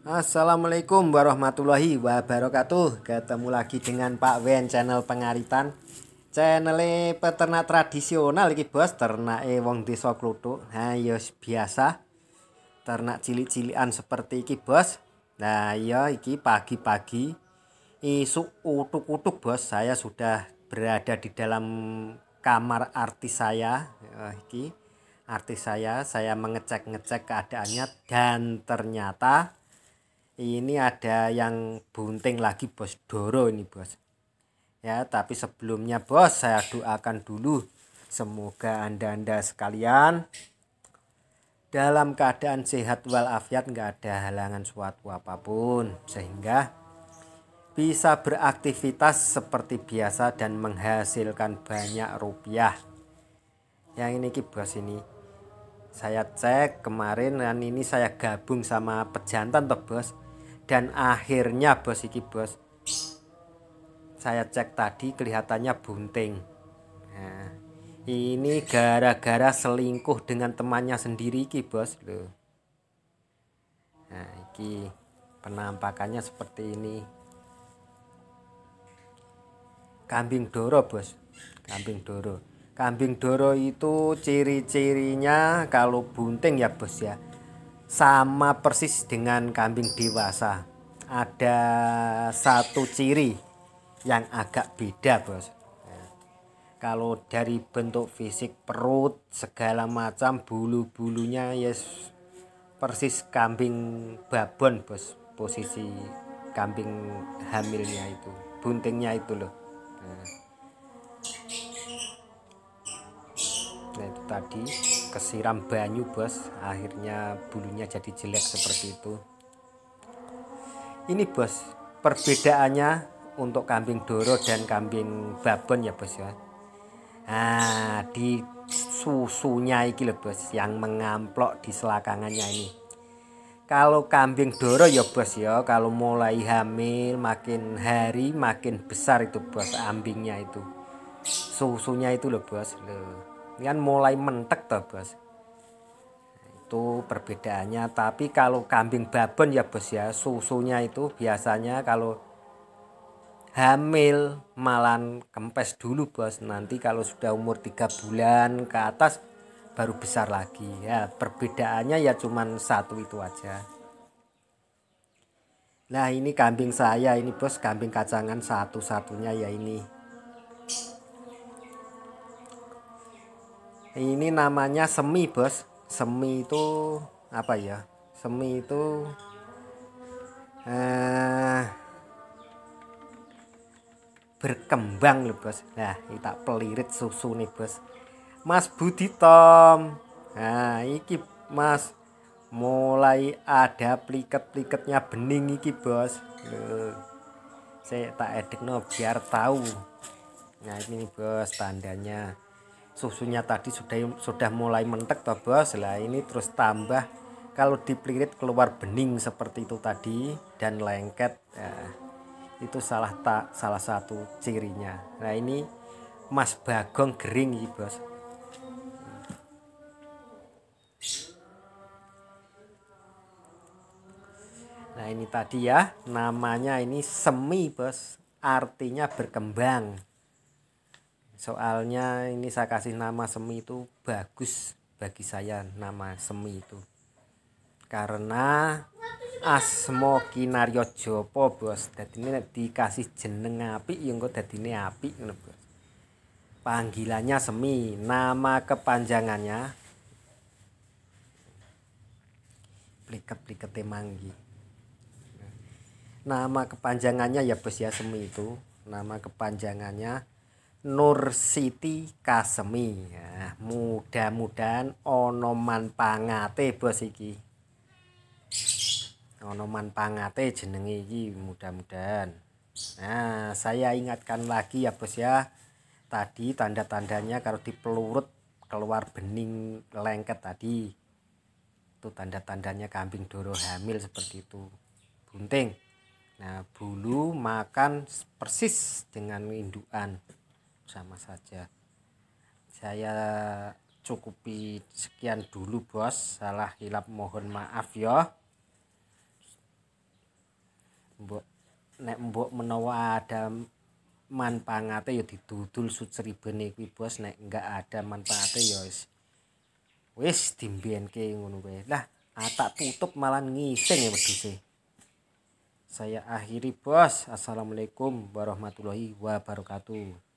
Assalamualaikum warahmatullahi wabarakatuh Ketemu lagi dengan Pak Wen channel pengaritan Channel peternak tradisional iki bos Ternak wong desa kluthuk Nah ya biasa Ternak cilik-cilian seperti iki bos Nah ya iki pagi-pagi Isuk utuk-utuk bos Saya sudah berada di dalam kamar artis saya eh, Iki artis saya saya mengecek-ngecek keadaannya dan ternyata ini ada yang bunting lagi bos Doro ini bos ya tapi sebelumnya bos saya doakan dulu semoga anda-anda sekalian dalam keadaan sehat walafiat nggak ada halangan suatu apapun sehingga bisa beraktivitas seperti biasa dan menghasilkan banyak rupiah yang ini ki bos ini saya cek kemarin dan ini saya gabung sama pejantan toh bos dan akhirnya bos iki bos saya cek tadi kelihatannya bunting nah, ini gara-gara selingkuh dengan temannya sendiri ki bos loh nah iki penampakannya seperti ini kambing doro bos kambing doro kambing doro itu ciri-cirinya kalau bunting ya bos ya sama persis dengan kambing dewasa. Ada satu ciri yang agak beda, Bos. kalau dari bentuk fisik perut segala macam bulu-bulunya ya yes, persis kambing babon, Bos. Posisi kambing hamilnya itu, buntingnya itu loh. nah itu tadi kesiram banyu bos akhirnya bulunya jadi jelek seperti itu ini bos perbedaannya untuk kambing doro dan kambing babon ya bos ya nah di susunya iki loh bos yang mengamplok di selakangannya ini kalau kambing doro ya bos ya kalau mulai hamil makin hari makin besar itu bos ambingnya itu susunya itu loh bos loh kan mulai mentek toh bos itu perbedaannya tapi kalau kambing babon ya bos ya susunya itu biasanya kalau hamil malan kempes dulu bos nanti kalau sudah umur 3 bulan ke atas baru besar lagi ya perbedaannya ya cuman satu itu aja Nah ini kambing saya ini bos kambing kacangan satu-satunya ya ini ini namanya semi bos semi itu apa ya semi itu eh, berkembang loh bos nah kita pelirit susu nih bos Mas Budi Tom nah iki Mas mulai ada pliket-pliketnya bening iki bos loh, saya tak edek no biar tahu nah ini bos tandanya susunya tadi sudah sudah mulai mentek toh bos lah ini terus tambah kalau dipelirit keluar bening seperti itu tadi dan lengket ya, itu salah tak salah satu cirinya nah ini mas bagong gering ya bos nah ini tadi ya namanya ini semi bos artinya berkembang soalnya ini saya kasih nama semi itu bagus bagi saya nama semi itu karena asmo kinaryo jopo bos jadi ini dikasih jeneng api kok jadi ya ini api bos panggilannya semi nama kepanjangannya pliket pliket temanggi nah, nama kepanjangannya ya bos ya semi itu nama kepanjangannya Nur Siti Kasemi. Nah, ya, mudah-mudahan onoman pangate bos iki. Ana manpaangate jenenge iki mudah-mudahan. Nah, saya ingatkan lagi ya bos ya. Tadi tanda-tandanya kalau di pelurut keluar bening lengket tadi. Itu tanda-tandanya kambing doro hamil seperti itu. Bunting. Nah, bulu makan persis dengan indukan sama saja saya cukupi sekian dulu bos salah hilap mohon maaf ya mbok nek mbok menawa ada manfaatnya ya didudul suceri kuwi bos nek enggak ada manfaatnya ya wis wis ke ngono lah ah, tak tutup malah ngising ya sih, saya akhiri bos assalamualaikum warahmatullahi wabarakatuh